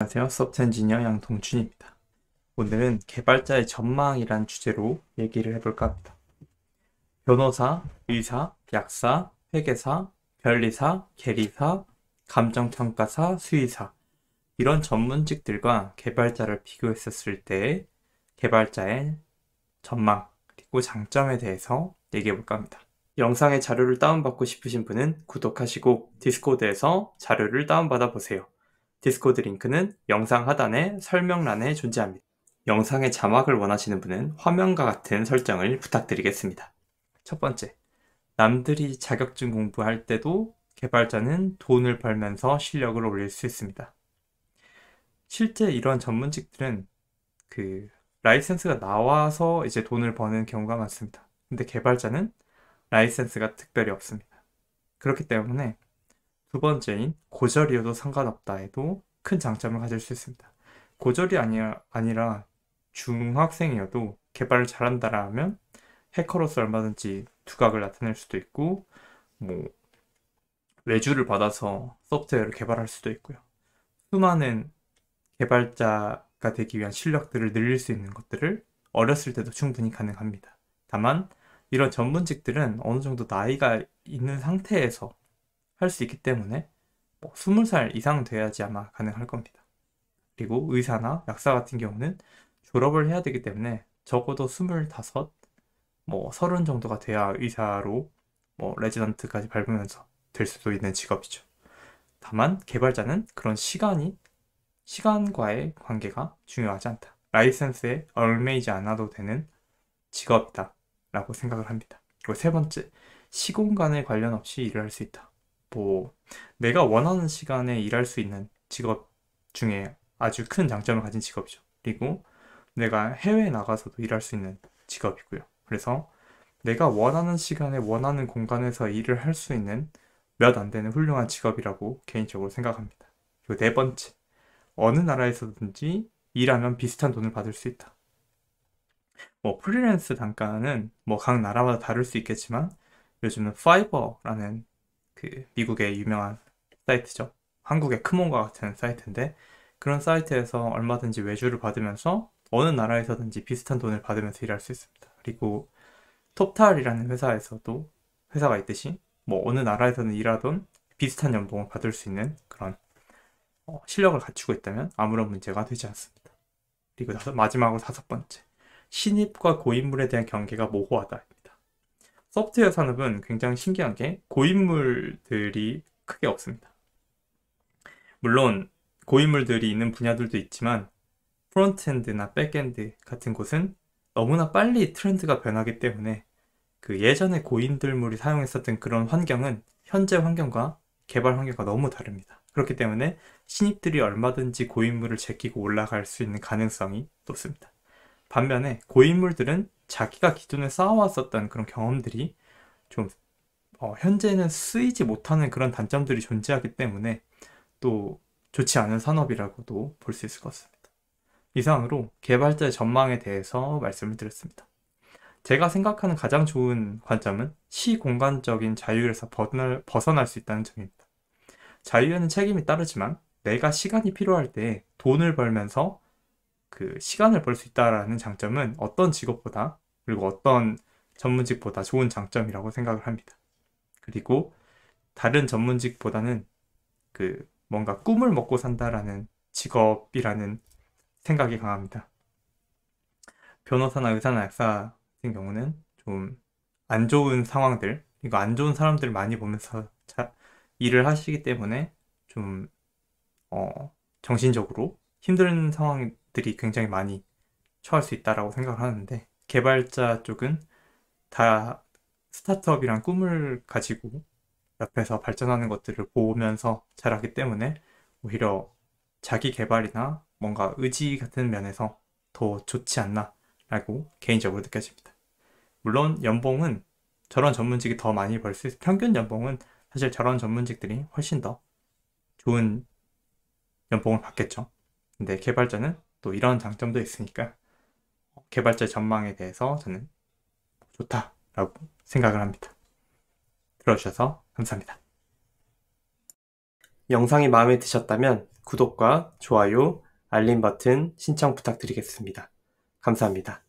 안녕하세요. 소프트 엔지니어 양동춘입니다. 오늘은 개발자의 전망이란 주제로 얘기를 해볼까 합니다. 변호사, 의사, 약사, 회계사, 변리사, 계리사, 감정평가사, 수의사 이런 전문직들과 개발자를 비교했었을 때 개발자의 전망 그리고 장점에 대해서 얘기해볼까 합니다. 영상의 자료를 다운받고 싶으신 분은 구독하시고 디스코드에서 자료를 다운받아 보세요. 디스코드 링크는 영상 하단의 설명란에 존재합니다. 영상의 자막을 원하시는 분은 화면과 같은 설정을 부탁드리겠습니다. 첫 번째, 남들이 자격증 공부할 때도 개발자는 돈을 벌면서 실력을 올릴 수 있습니다. 실제 이런 전문직들은 그 라이센스가 나와서 이제 돈을 버는 경우가 많습니다. 근데 개발자는 라이센스가 특별히 없습니다. 그렇기 때문에 두 번째인 고절이어도 상관없다 해도 큰 장점을 가질 수 있습니다. 고절이 아니라, 아니라 중학생이어도 개발을 잘한다라 면 해커로서 얼마든지 두각을 나타낼 수도 있고 뭐 외주를 받아서 소프트웨어를 개발할 수도 있고요. 수많은 개발자가 되기 위한 실력들을 늘릴 수 있는 것들을 어렸을 때도 충분히 가능합니다. 다만 이런 전문직들은 어느 정도 나이가 있는 상태에서 할 수 있기 때문에 뭐 20살 이상 돼야지 아마 가능할 겁니다. 그리고 의사나 약사 같은 경우는 졸업을 해야 되기 때문에 적어도 25, 뭐 30 정도가 돼야 의사로 뭐 레지던트까지 밟으면서 될 수도 있는 직업이죠. 다만 개발자는 그런 시간이 시간과의 관계가 중요하지 않다. 라이센스에 얼매이지 않아도 되는 직업이다 라고 생각을 합니다. 그리고 세 번째, 시공간에 관련 없이 일을 할 수 있다. 뭐 내가 원하는 시간에 일할 수 있는 직업 중에 아주 큰 장점을 가진 직업이죠. 그리고 내가 해외에 나가서도 일할 수 있는 직업이고요. 그래서 내가 원하는 시간에 원하는 공간에서 일을 할 수 있는 몇 안 되는 훌륭한 직업이라고 개인적으로 생각합니다. 그리고 네 번째, 어느 나라에서든지 일하면 비슷한 돈을 받을 수 있다. 뭐 프리랜스 단가는 뭐 각 나라마다 다를 수 있겠지만 요즘은 파이버라는 그 미국의 유명한 사이트죠. 한국의 크몬과 같은 사이트인데 그런 사이트에서 얼마든지 외주를 받으면서 어느 나라에서든지 비슷한 돈을 받으면서 일할 수 있습니다. 그리고 톱탈이라는 회사에서도 회사가 있듯이 뭐 어느 나라에서는 일하던 비슷한 연봉을 받을 수 있는 그런 어, 실력을 갖추고 있다면 아무런 문제가 되지 않습니다. 그리고 다섯, 마지막으로 다섯 번째 신입과 고인물에 대한 경계가 모호하다. 소프트웨어 산업은 굉장히 신기한 게 고인물들이 크게 없습니다. 물론 고인물들이 있는 분야들도 있지만 프론트엔드나 백엔드 같은 곳은 너무나 빨리 트렌드가 변하기 때문에 그 예전에 고인들물이 사용했었던 그런 환경은 현재 환경과 개발 환경과 너무 다릅니다. 그렇기 때문에 신입들이 얼마든지 고인물을 제끼고 올라갈 수 있는 가능성이 높습니다. 반면에 고인물들은 자기가 기존에 쌓아왔었던 그런 경험들이 좀 어, 현재는 쓰이지 못하는 그런 단점들이 존재하기 때문에 또 좋지 않은 산업이라고도 볼 수 있을 것 같습니다. 이상으로 개발자의 전망에 대해서 말씀을 드렸습니다. 제가 생각하는 가장 좋은 관점은 시공간적인 자유에서 벗어날, 벗어날 수 있다는 점입니다. 자유에는 책임이 따르지만 내가 시간이 필요할 때 돈을 벌면서 그 시간을 벌 수 있다라는 장점은 어떤 직업보다 그리고 어떤 전문직보다 좋은 장점이라고 생각을 합니다. 그리고 다른 전문직보다는 그 뭔가 꿈을 먹고 산다라는 직업이라는 생각이 강합니다. 변호사나 의사나 약사 같은 경우는 좀 안 좋은 상황들, 이거 안 좋은 사람들 많이 보면서 일을 하시기 때문에 좀, 어, 정신적으로 힘든 상황이 것들이 굉장히 많이 처할 수 있다라고 생각을 하는데 개발자 쪽은 다 스타트업이란 꿈을 가지고 옆에서 발전하는 것들을 보면서 자라기 때문에 오히려 자기 개발이나 뭔가 의지 같은 면에서 더 좋지 않나라고 개인적으로 느껴집니다. 물론 연봉은 저런 전문직이 더 많이 벌 수 있어 평균 연봉은 사실 저런 전문직들이 훨씬 더 좋은 연봉을 받겠죠. 근데 개발자는 또 이런 장점도 있으니까 개발자 전망에 대해서 저는 좋다라고 생각을 합니다. 들어주셔서 감사합니다. 영상이 마음에 드셨다면 구독과 좋아요, 알림 버튼 신청 부탁드리겠습니다. 감사합니다.